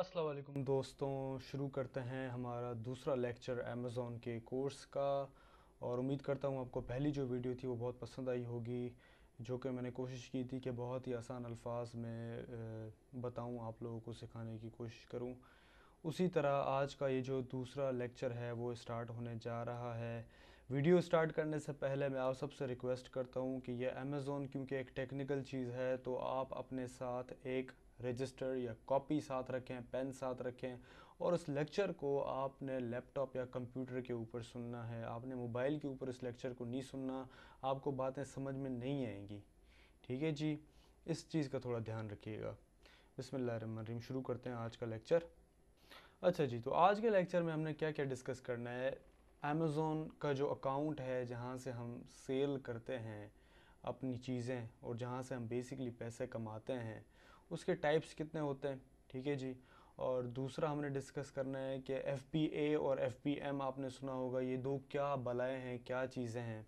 असलकम दोस्तों शुरू करते हैं हमारा दूसरा लेक्चर अमेज़ोन के कोर्स का और उम्मीद करता हूँ आपको पहली जो वीडियो थी वो बहुत पसंद आई होगी जो कि मैंने कोशिश की थी कि बहुत ही आसान अल्फाज में बताऊँ आप लोगों को सिखाने की कोशिश करूँ उसी तरह आज का ये जो दूसरा लेक्चर है वो स्टार्ट होने जा रहा है वीडियो स्टार्ट करने से पहले मैं आप सबसे रिक्वेस्ट करता हूँ कि यह अमेज़ोन क्योंकि एक टेक्निकल चीज़ है तो आप अपने साथ एक रजिस्टर या कॉपी साथ रखें पेन साथ रखें और उस लेक्चर को आपने लैपटॉप या कंप्यूटर के ऊपर सुनना है आपने मोबाइल के ऊपर उस लेक्चर को नहीं सुनना आपको बातें समझ में नहीं आएंगी ठीक है जी इस चीज़ का थोड़ा ध्यान रखिएगा बिसमीम शुरू करते हैं आज का लेक्चर अच्छा जी तो आज के लेक्चर में हमने क्या क्या डिस्कस करना है अमेज़ोन का जो अकाउंट है जहाँ से हम सेल करते हैं अपनी चीज़ें और जहाँ से हम बेसिकली पैसे कमाते हैं उसके टाइप्स कितने होते हैं ठीक है जी और दूसरा हमने डिस्कस करना है कि एफ और एफ आपने सुना होगा ये दो क्या बलाएँ हैं क्या चीज़ें हैं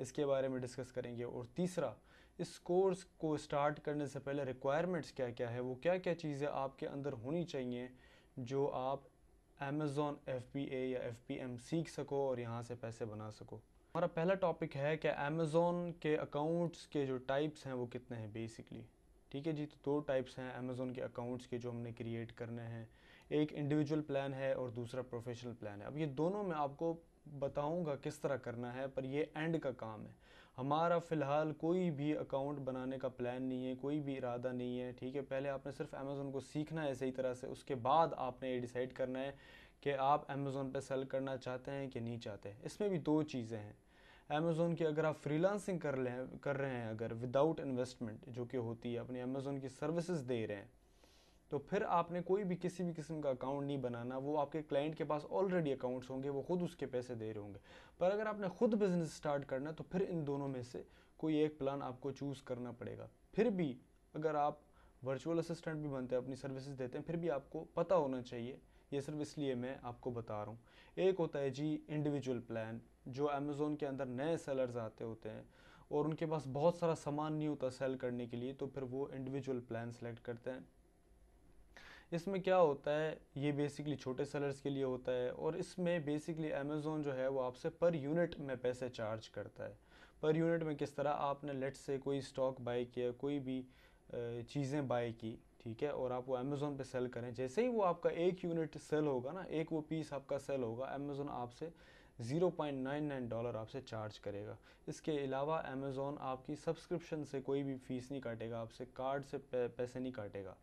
इसके बारे में डिस्कस करेंगे और तीसरा इस कोर्स को स्टार्ट करने से पहले रिक्वायरमेंट्स क्या क्या है वो क्या क्या चीज़ें आपके अंदर होनी चाहिए जो आप अमेज़ोन एफ या एफ सीख सको और यहाँ से पैसे बना सको हमारा पहला टॉपिक है कि अमेज़ोन के अकाउंट्स के जो टाइप्स हैं वो कितने हैं बेसिकली ठीक है जी तो दो टाइप्स हैं अमेज़ोन के अकाउंट्स के जो हमने क्रिएट करने हैं एक इंडिविजुअल प्लान है और दूसरा प्रोफेशनल प्लान है अब ये दोनों में आपको बताऊंगा किस तरह करना है पर ये एंड का काम है हमारा फ़िलहाल कोई भी अकाउंट बनाने का प्लान नहीं है कोई भी इरादा नहीं है ठीक है पहले आपने सिर्फ अमेज़ोन को सीखना है सही तरह से उसके बाद आपने ये डिसाइड करना है कि आप अमेज़ोन पे सेल करना चाहते हैं कि नहीं चाहते इसमें भी दो चीज़ें हैं अमेज़ोन की अगर आप फ्रीलांसिंग कर ले कर रहे हैं अगर विदाउट इन्वेस्टमेंट जो कि होती है अपनी अमेज़ोन की सर्विसेज दे रहे हैं तो फिर आपने कोई भी किसी भी किस्म का अकाउंट नहीं बनाना वो आपके क्लाइंट के पास ऑलरेडी अकाउंट्स होंगे वो खुद उसके पैसे दे रहे होंगे पर अगर आपने खुद बिजनेस स्टार्ट करना है तो फिर इन दोनों में से कोई एक प्लान आपको चूज़ करना पड़ेगा फिर भी अगर आप वर्चुअल असिस्टेंट भी बनते हैं अपनी सर्विसेज देते हैं फिर भी आपको पता होना चाहिए ये सिर्फ इसलिए मैं आपको बता रहा हूँ एक होता है जी इंडिविजुअल प्लान जो अमेज़ोन के अंदर नए सेलर्स आते होते हैं और उनके पास बहुत सारा सामान नहीं होता सेल करने के लिए तो फिर वो इंडिविजुअल प्लान सेलेक्ट करते हैं इसमें क्या होता है ये बेसिकली छोटे सेलर्स के लिए होता है और इसमें बेसिकली अमेज़ोन जो है वो आपसे पर यूनिट में पैसे चार्ज करता है पर यूनिट में किस तरह आपने लेट से कोई स्टॉक बाई किया कोई भी चीज़ें बाई की ठीक है और आप वो अमेज़ोन पे सेल करें जैसे ही वो आपका एक यूनिट सेल होगा ना एक वो पीस आपका सेल होगा अमेज़ोन आपसे 0.99 डॉलर आपसे चार्ज करेगा इसके अलावा अमेज़ोन आपकी सब्सक्रिप्शन से कोई भी फ़ीस नहीं काटेगा आपसे कार्ड से पैसे नहीं काटेगा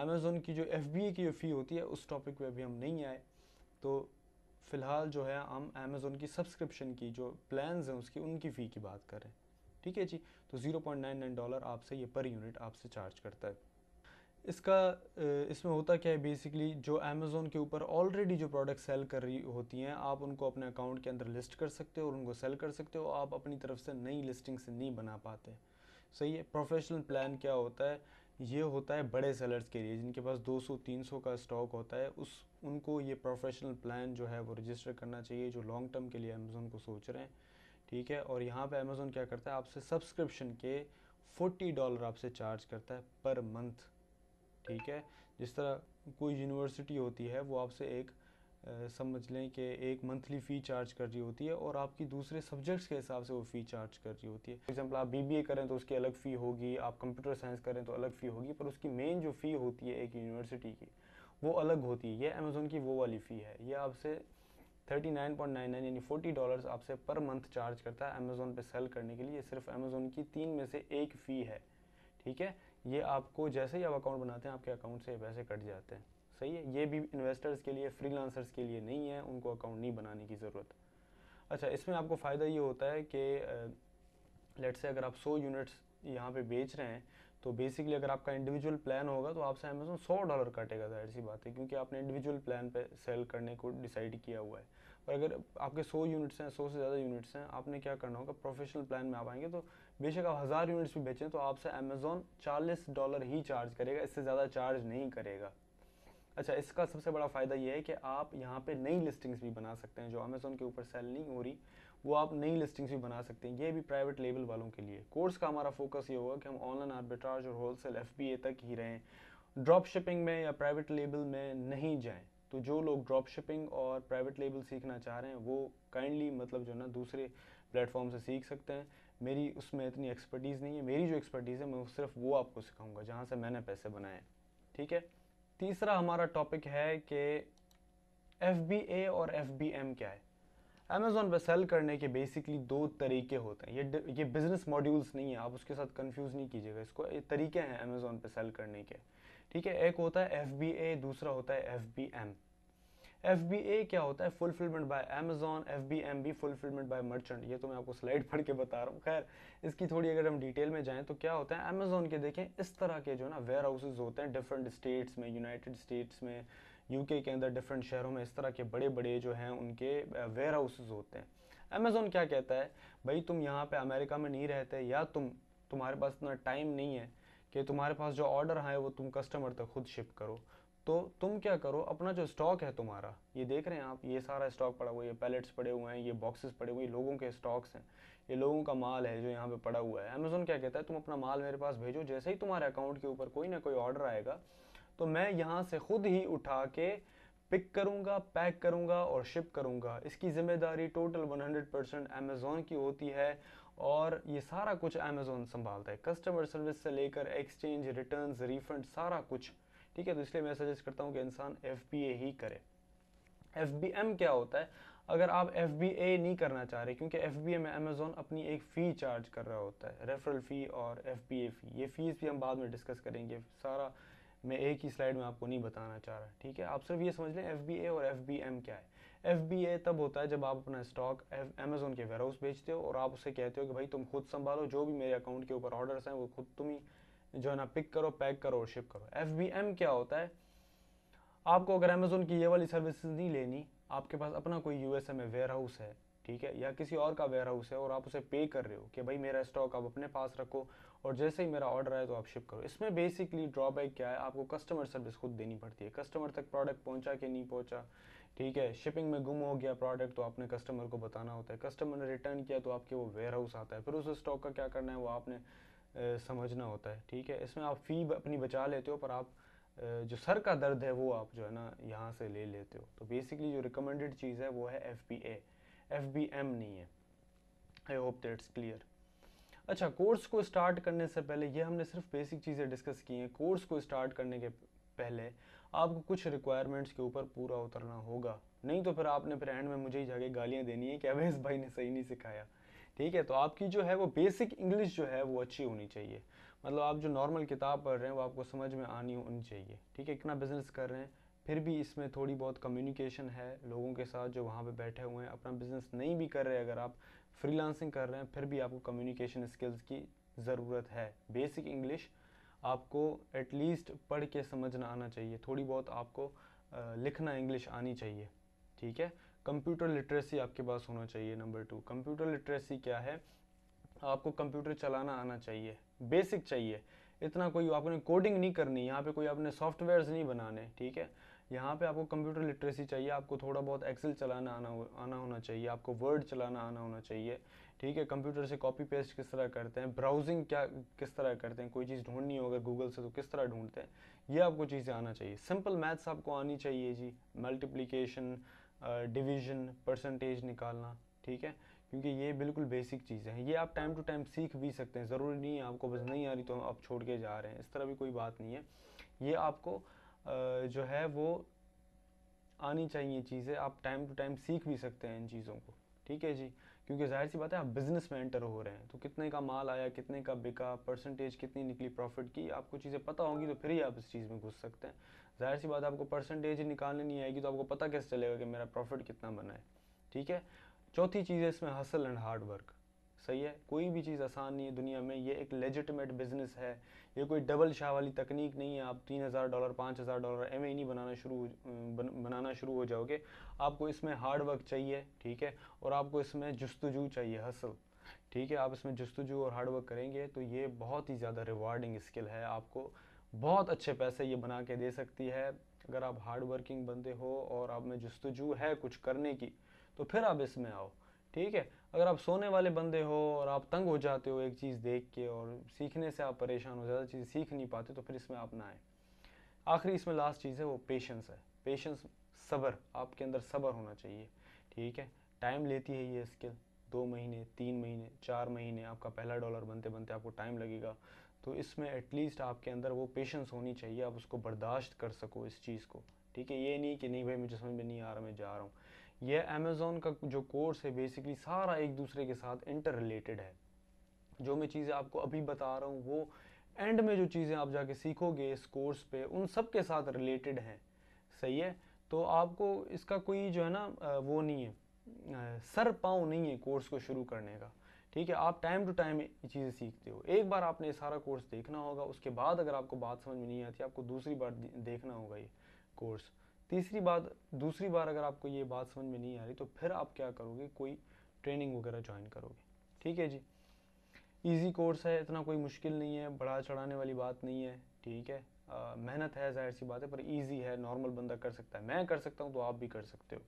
अमेज़ोन की जो एफ की जो फ़ी होती है उस टॉपिक पर अभी हम नहीं आए तो फ़िलहाल जो है हम अमेज़ोन की सब्सक्रिप्शन की जो प्लान हैं उसकी उनकी फ़ी की बात करें ठीक है जी तो 0.99 डॉलर आपसे ये पर यूनिट आपसे चार्ज करता है इसका इसमें होता क्या है बेसिकली जो अमेज़ोन के ऊपर ऑलरेडी जो प्रोडक्ट सेल कर रही होती हैं आप उनको अपने अकाउंट के अंदर लिस्ट कर सकते हो और उनको सेल कर सकते हो आप अपनी तरफ से नई लिस्टिंग से नहीं बना पाते सही है प्रोफेशनल प्लान क्या होता है ये होता है बड़े सेलर्स के लिए जिनके पास 200-300 का स्टॉक होता है उस उनको ये प्रोफेशनल प्लान जो है वो रजिस्टर करना चाहिए जो लॉन्ग टर्म के लिए अमेज़ोन को सोच रहे हैं ठीक है और यहाँ पे अमेज़ोन क्या करता है आपसे सब्सक्रिप्शन के 40 डॉलर आपसे चार्ज करता है पर मंथ ठीक है जिस तरह कोई यूनिवर्सिटी होती है वो आपसे एक समझ लें कि एक मंथली फ़ी चार्ज कर रही होती है और आपकी दूसरे सब्जेक्ट्स के हिसाब से वो फ़ी चार्ज कर रही होती है फॉर एग्जांपल आप बीबीए करें तो उसकी अलग फ़ी होगी आप कंप्यूटर साइंस करें तो अलग फ़ी होगी पर उसकी मेन जो फ़ी होती है एक यूनिवर्सिटी की वो अलग होती है ये अमेज़ोन की वो वाली फ़ी है ये आपसे 39.99 यानी 40 डॉलर्स आपसे पर मंथ चार्ज करता है अमेज़ोन पे सेल करने के लिए सिर्फ अमेज़ोन की तीन में से एक फ़ी है ठीक है ये आपको जैसे ही आप अकाउंट बनाते हैं आपके अकाउंट से पैसे कट जाते हैं सही है ये भी इन्वेस्टर्स के लिए फ्रीलांसर्स के लिए नहीं है उनको अकाउंट नहीं बनाने की ज़रूरत अच्छा इसमें आपको फ़ायदा ये होता है कि लेट से अगर आप 100 यूनिट्स यहाँ पे बेच रहे हैं तो बेसिकली अगर आपका इंडिविजुअल प्लान होगा तो आपसे अमेजोन सौ डॉलर काटेगा जाहिर सी बात है क्योंकि आपने इंडिविजुअल प्लान पे सेल करने को डिसाइड किया हुआ है और अगर आपके सौ यूनिट्स हैं सौ से ज़्यादा यूनिट्स हैं आपने क्या करना होगा प्रोफेशनल प्लान में आप आएंगे तो बेशक आप हज़ार यूनिट्स भी बेचें तो आपसे अमेज़ोन चालीस डॉलर ही चार्ज करेगा इससे ज़्यादा चार्ज नहीं करेगा अच्छा इसका सबसे बड़ा फ़ायदा ये है कि आप यहाँ पे नई लिस्टिंग्स भी बना सकते हैं जो अमेज़ोन के ऊपर सेल नहीं हो रही वो आप नई लिस्टिंग्स भी बना सकते हैं ये भी प्राइवेट लेबल वालों के लिए कोर्स का हमारा फोकस ये होगा कि हम ऑनलाइन आर्बिट्राज और होल सेल तक ही रहें ड्रॉप शिपिंग में या प्राइवेट लेबल में नहीं जाएँ तो जो लोग ड्रॉप शिपिंग और प्राइवेट लेबल सीखना चाह रहे हैं वो काइंडली मतलब जो ना दूसरे प्लेटफॉर्म से सीख सकते हैं मेरी उसमें इतनी एक्सपर्टीज़ नहीं है मेरी जो एक्सपर्टीज़ है मैं सिर्फ वो आपको सिखाऊंगा जहाँ से मैंने पैसे बनाए ठीक है तीसरा हमारा टॉपिक है कि एफ और एफ क्या है अमेज़ोन पर सेल करने के बेसिकली दो तरीके होते हैं ये ये बिज़नेस मॉड्यूल्स नहीं है आप उसके साथ कंफ्यूज नहीं कीजिएगा इसको ये तरीके हैं अमेज़ोन पर सेल करने के ठीक है एक होता है एफ दूसरा होता है एफ एफ बी ए क्या होता है fulfillment by Amazon F B M B fulfillment by merchant ये तो मैं आपको स्लाइड पढ़ के बता रहा हूँ खैर इसकी थोड़ी अगर हम डिटेल में जाएँ तो क्या होता है अमेजोन के देखें इस तरह के जो ना वेयर हाउसेज होते हैं डिफरेंट स्टेट्स में यूनाइटेड स्टेट्स में यूके के अंदर डिफरेंट शहरों में इस तरह के बड़े बड़े जो हैं उनके वेयर हाउसेज होते हैं अमेजोन क्या कहता है भाई तुम यहाँ पर अमेरिका में नहीं रहते या तुम तुम्हारे पास इतना टाइम नहीं है कि तुम्हारे पास जो ऑर्डर है वो तुम कस्टमर तक खुद शिप करो तो तुम क्या करो अपना जो स्टॉक है तुम्हारा ये देख रहे हैं आप ये सारा स्टॉक पड़ा हुआ है ये पैलेट्स पड़े हुए हैं ये बॉक्सेस पड़े हुए हैं लोगों के स्टॉक्स हैं ये लोगों का माल है जो यहाँ पे पड़ा हुआ है अमेजोन क्या कहता है तुम अपना माल मेरे पास भेजो जैसे ही तुम्हारे अकाउंट के ऊपर कोई ना कोई ऑर्डर आएगा तो मैं यहाँ से खुद ही उठा के पिक करूँगा पैक करूँगा और शिप करूँगा इसकी ज़िम्मेदारी टोटल हंड्रेड परसेंट अमेज़ोन की होती है और ये सारा कुछ अमेज़ोन संभालता है कस्टमर सर्विस से लेकर एक्सचेंज रिटर्न रिफंड सारा कुछ ठीक है तो इसलिए मैं सजेस्ट करता हूँ कि इंसान एफ ही करे एफ क्या होता है अगर आप एफ नहीं करना चाह रहे क्योंकि एफ में अमेज़ोन अपनी एक फ़ी चार्ज कर रहा होता है रेफरल फ़ी और एफ फ़ी ये फ़ीस भी हम बाद में डिस्कस करेंगे सारा मैं एक ही स्लाइड में आपको नहीं बताना चाह रहा ठीक है आप सिर्फ ये समझ लें एफ और एफ क्या है एफ तब होता है जब आप अपना स्टॉक अमेज़ोन के वेयर हाउस बेचते हो और आप उसे कहते हो कि भाई तुम खुद संभालो जो भी मेरे अकाउंट के ऊपर ऑर्डर्स हैं वो खुद तुम ही जो है ना पिक करो पैक करो और शिप करो एफ क्या होता है आपको अगर अमेजोन की ये वाली सर्विस नहीं लेनी आपके पास अपना कोई यू एस में वेयर हाउस है ठीक है या किसी और का वेयर हाउस है और आप उसे पे कर रहे हो कि भाई मेरा स्टॉक आप अपने पास रखो और जैसे ही मेरा ऑर्डर आए तो आप शिप करो इसमें बेसिकली ड्रॉबैक क्या है आपको कस्टमर सर्विस खुद देनी पड़ती है कस्टमर तक प्रोडक्ट पहुंचा कि नहीं पहुंचा ठीक है शिपिंग में गुम हो गया प्रोडक्ट तो आपने कस्टमर को बताना होता है कस्टमर ने रिटर्न किया तो आपके वो वेयर हाउस आता है फिर उस स्टॉक का क्या करना है वो आपने समझना होता है ठीक है इसमें आप फ़ी अपनी बचा लेते हो पर आप जो सर का दर्द है वो आप जो है ना यहाँ से ले लेते हो तो बेसिकली जो रिकमेंडेड चीज़ है वो है F B A F B M नहीं है आई होप दैट्स क्लियर अच्छा कोर्स को स्टार्ट करने से पहले ये हमने सिर्फ बेसिक चीज़ें डिस्कस की हैं कोर्स को स्टार्ट करने के पहले आपको कुछ रिक्वायरमेंट्स के ऊपर पूरा उतरना होगा नहीं तो फिर आपने फिर एंड में मुझे ही जाके गालियाँ देनी है कि अवेश भाई ने सही नहीं सिखाया ठीक है तो आपकी जो है वो बेसिक इंग्लिश जो है वो अच्छी होनी चाहिए मतलब आप जो नॉर्मल किताब पढ़ रहे हैं वो आपको समझ में आनी होनी चाहिए ठीक है इतना बिजनेस कर रहे हैं फिर भी इसमें थोड़ी बहुत कम्युनिकेशन है लोगों के साथ जो वहाँ पे बैठे हुए हैं अपना बिजनेस नहीं भी कर रहे अगर आप फ्रीलांसिंग कर रहे हैं फिर भी आपको कम्युनिकेशन स्किल्स की ज़रूरत है बेसिक इंग्लिश आपको एटलीस्ट पढ़ के समझना आना चाहिए थोड़ी बहुत आपको लिखना इंग्लिश आनी चाहिए ठीक है कंप्यूटर लिटरेसी आपके पास होना चाहिए नंबर टू कंप्यूटर लिटरेसी क्या है आपको कंप्यूटर चलाना आना चाहिए बेसिक चाहिए इतना कोई आपने कोडिंग नहीं करनी यहाँ पे कोई आपने सॉफ्टवेयर्स नहीं बनाने ठीक है यहाँ पे आपको कंप्यूटर लिटरेसी चाहिए आपको थोड़ा बहुत एक्सेल चलाना आना हो, आना होना चाहिए आपको वर्ड चलाना आना होना चाहिए ठीक है कंप्यूटर से कॉपी पेस्ट किस तरह करते हैं ब्राउजिंग क्या किस तरह करते हैं कोई चीज़ ढूंढनी हो अगर गूगल से तो किस तरह ढूंढते हैं ये आपको चीज़ें आना चाहिए सिंपल मैथ्स आपको आनी चाहिए जी मल्टीप्लीकेशन डिवीजन परसेंटेज निकालना ठीक है क्योंकि ये बिल्कुल बेसिक चीज़ें हैं ये आप टाइम टू टाइम सीख भी सकते हैं ज़रूरी नहीं है आपको बस नहीं आ रही तो आप छोड़ के जा रहे हैं इस तरह भी कोई बात नहीं है ये आपको जो है वो आनी चाहिए चीज़ें आप टाइम टू टाइम सीख भी सकते हैं इन चीज़ों को ठीक है जी क्योंकि जाहिर सी बात है आप बिज़नेस में एंटर हो रहे हैं तो कितने का माल आया कितने का बिका परसेंटेज कितनी निकली प्रॉफिट की आपको चीज़ें पता होंगी तो फिर ही आप इस चीज़ में घुस सकते हैं जाहिर सी बात आपको परसेंटेज निकालने नहीं आएगी तो आपको पता कैसे चलेगा कि मेरा प्रॉफिट कितना बना है ठीक है चौथी चीज़ है इसमें हसल एंड हार्ड वर्क सही है कोई भी चीज़ आसान नहीं है दुनिया में ये एक लेजिटमेट बिजनेस है ये कोई डबल शाह वाली तकनीक नहीं है आप तीन हज़ार डॉलर पाँच हज़ार डॉलर एम नहीं बनाना शुरू बन, बनाना शुरू हो जाओगे आपको इसमें हार्ड वर्क चाहिए ठीक है और आपको इसमें जस्तजू चाहिए हसल ठीक है आप इसमें जस्तजू और हार्ड वर्क करेंगे तो ये बहुत ही ज़्यादा रिवार्डिंग स्किल है आपको बहुत अच्छे पैसे ये बना के दे सकती है अगर आप हार्ड वर्किंग बनते हो और आप में जस्तजू है कुछ करने की तो फिर आप इसमें आओ ठीक है अगर आप सोने वाले बंदे हो और आप तंग हो जाते हो एक चीज़ देख के और सीखने से आप परेशान हो ज़्यादा चीज़ सीख नहीं पाते तो फिर इसमें आप ना आए आखिरी इसमें लास्ट चीज़ है वो पेशेंस है पेशेंस सब्र आपके अंदर सब्र होना चाहिए ठीक है टाइम लेती है ये स्किल दो महीने तीन महीने चार महीने आपका पहला डॉलर बनते बनते आपको टाइम लगेगा तो इसमें एटलीस्ट आपके अंदर वो पेशेंस होनी चाहिए आप उसको बर्दाश्त कर सको इस चीज़ को ठीक है ये नहीं कि नहीं भाई मुझे समझ में नहीं आ रहा मैं जा रहा हूँ यह अमेज़ोन का जो कोर्स है बेसिकली सारा एक दूसरे के साथ इंटर रिलेटेड है जो मैं चीज़ें आपको अभी बता रहा हूँ वो एंड में जो चीज़ें आप जाके सीखोगे इस कोर्स पे उन सब के साथ रिलेटेड हैं सही है तो आपको इसका कोई जो है ना वो नहीं है सर पाँव नहीं है कोर्स को शुरू करने का ठीक है आप टाइम टू टाइम ये चीज़ें सीखते हो एक बार आपने ये सारा कोर्स देखना होगा उसके बाद अगर आपको बात समझ में नहीं आती आपको दूसरी बार देखना होगा ये कोर्स तीसरी बात दूसरी बार अगर आपको ये बात समझ में नहीं आ रही तो फिर आप क्या करोगे कोई ट्रेनिंग वगैरह ज्वाइन करोगे ठीक है जी ईजी कोर्स है इतना कोई मुश्किल नहीं है बढ़ा चढ़ाने वाली बात नहीं है ठीक है मेहनत है जाहिर सी बात है पर ईजी है नॉर्मल बंदा कर सकता है मैं कर सकता हूँ तो आप भी कर सकते हो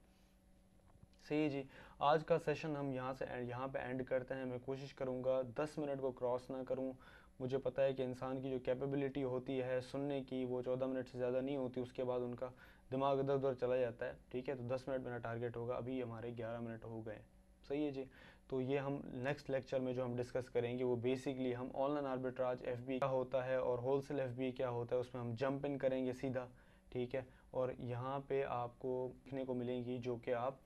सही जी आज का सेशन हम यहाँ से यहाँ पे एंड करते हैं मैं कोशिश करूँगा दस मिनट को क्रॉस ना करूँ मुझे पता है कि इंसान की जो कैपेबिलिटी होती है सुनने की वो चौदह मिनट से ज़्यादा नहीं होती उसके बाद उनका दिमाग इधर उधर चला जाता है ठीक है तो दस मिनट मेरा टारगेट होगा अभी हमारे ग्यारह मिनट हो गए सही है जी तो ये हम नेक्स्ट लेक्चर में जो हम डिस्कस करेंगे वो बेसिकली हम ऑनलाइन आर्बिट्राज एफ क्या होता है और होलसेल एफ क्या होता है उसमें हम जंप इन करेंगे सीधा ठीक है और यहाँ पे आपको देखने को मिलेंगी जो कि आप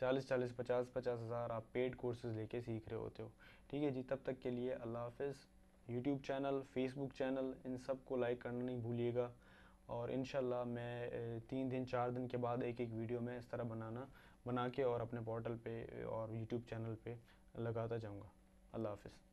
चालीस चालीस पचास पचास हज़ार आप पेड कोर्सेज लेके सीख रहे होते हो ठीक है जी तब तक के लिए अल्लाह हाफिज़ यूट्यूब चैनल फेसबुक चैनल इन सब को लाइक करना नहीं भूलिएगा और इन मैं तीन दिन चार दिन के बाद एक एक वीडियो में इस तरह बनाना बना के और अपने पोर्टल पे और यूट्यूब चैनल पे लगाता जाऊँगा अल्लाह हाफिज़